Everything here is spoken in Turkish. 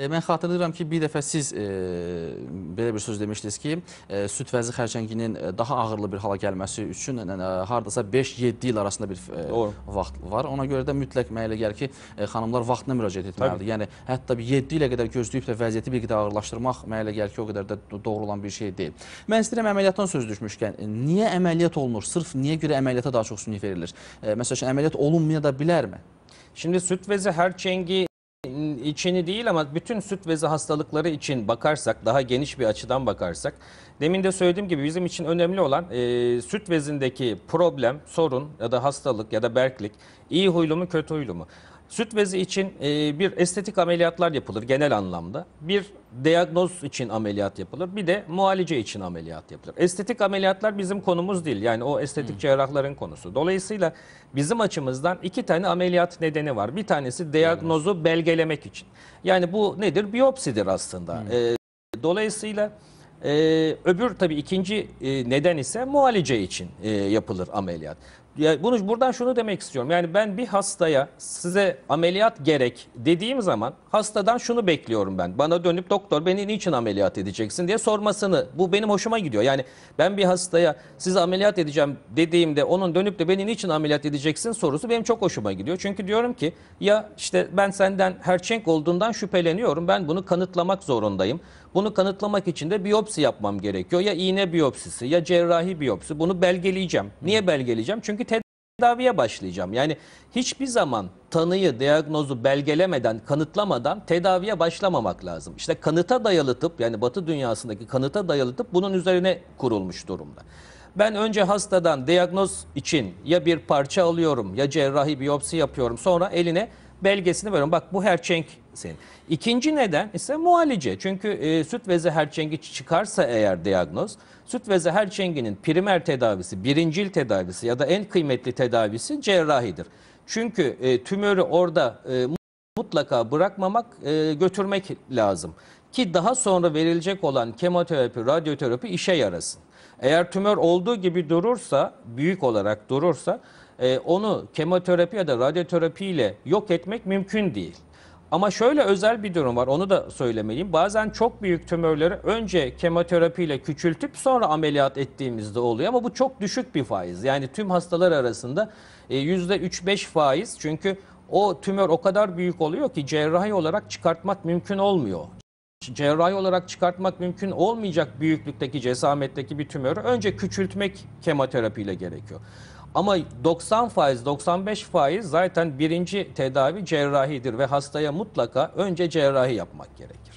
E, mən xatırlayıram ki, bir dəfə siz e, belə bir söz demişdiniz ki, e, süd vəzi xərçənginin e, daha ağırlı bir hala gəlməsi üçün e, e hardasa 5-7 il arasında bir e, Doğru. vaxt var. Ona görə də mütləq mənə elə gəlir ki, e, xanımlar vaxtına müraciət etməlidir. Tabii. Yəni hətta 7 ilə qədər gözləyib də vəziyyəti bir qədər ağırlaşdırmaq mənə elə gəlir ki, o qədər də doğru olan bir şey deyil. Mən istəyirəm əməliyyatdan söz düşmüşkən, niyə əməliyyat olunur? Sırf niyə görə əməliyyata daha çox sünni verilir? E, məsələn, əməliyyat olunmaya da bilərmi? Şimdi süt vezi her çengi içini değil ama bütün süt vezi hastalıkları için bakarsak daha geniş bir açıdan bakarsak demin de söylediğim gibi bizim için önemli olan e, süt vezindeki problem, sorun ya da hastalık ya da berklik iyi huylu mu kötü huylu mu? Süt bezi için e, bir estetik ameliyatlar yapılır genel anlamda. Bir diagnoz için ameliyat yapılır. Bir de mualice için ameliyat yapılır. Estetik ameliyatlar bizim konumuz değil. Yani o estetik hmm. cerrahların konusu. Dolayısıyla bizim açımızdan iki tane ameliyat nedeni var. Bir tanesi diagnozu belgelemek için. Yani bu nedir? Biyopsidir aslında. Hmm. E, dolayısıyla... Ee, öbür tabii ikinci e, neden ise mualice için e, yapılır ameliyat. Ya bunu buradan şunu demek istiyorum. Yani ben bir hastaya size ameliyat gerek dediğim zaman hastadan şunu bekliyorum ben. Bana dönüp doktor beni niçin ameliyat edeceksin diye sormasını. Bu benim hoşuma gidiyor. Yani ben bir hastaya size ameliyat edeceğim dediğimde onun dönüp de beni niçin ameliyat edeceksin sorusu benim çok hoşuma gidiyor. Çünkü diyorum ki ya işte ben senden herçenk olduğundan şüpheleniyorum. Ben bunu kanıtlamak zorundayım. Bunu kanıtlamak için de biyopsi biyopsi yapmam gerekiyor. Ya iğne biyopsisi ya cerrahi biyopsi. Bunu belgeleyeceğim. Niye belgeleyeceğim? Çünkü tedaviye başlayacağım. Yani hiçbir zaman tanıyı, diagnozu belgelemeden, kanıtlamadan tedaviye başlamamak lazım. İşte kanıta dayalı tıp yani batı dünyasındaki kanıta dayalı tıp bunun üzerine kurulmuş durumda. Ben önce hastadan diagnoz için ya bir parça alıyorum ya cerrahi biyopsi yapıyorum. Sonra eline belgesini veriyorum. Bak bu herçenk senin. İkinci neden ise muhalice Çünkü e, süt ve herçengi çıkarsa eğer diagnoz, süt ve herçenginin primer tedavisi, birincil tedavisi ya da en kıymetli tedavisi cerrahidir. Çünkü e, tümörü orada e, mutlaka bırakmamak, e, götürmek lazım. Ki daha sonra verilecek olan kemoterapi, radyoterapi işe yarasın. Eğer tümör olduğu gibi durursa, büyük olarak durursa, e, onu kemoterapi ya da radyoterapi ile yok etmek mümkün değil. Ama şöyle özel bir durum var onu da söylemeliyim. Bazen çok büyük tümörleri önce kemoterapiyle küçültüp sonra ameliyat ettiğimizde oluyor. Ama bu çok düşük bir faiz. Yani tüm hastalar arasında %3-5 e, faiz. Çünkü o tümör o kadar büyük oluyor ki cerrahi olarak çıkartmak mümkün olmuyor. Cerrahi olarak çıkartmak mümkün olmayacak büyüklükteki cesametteki bir tümörü önce küçültmek kemoterapiyle gerekiyor. Ama 90 faiz, 95 faiz zaten birinci tedavi cerrahidir ve hastaya mutlaka önce cerrahi yapmak gerekir.